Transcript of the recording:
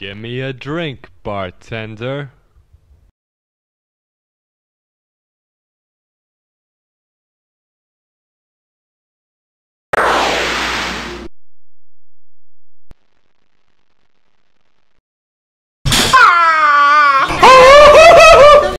Give me a drink, bartender.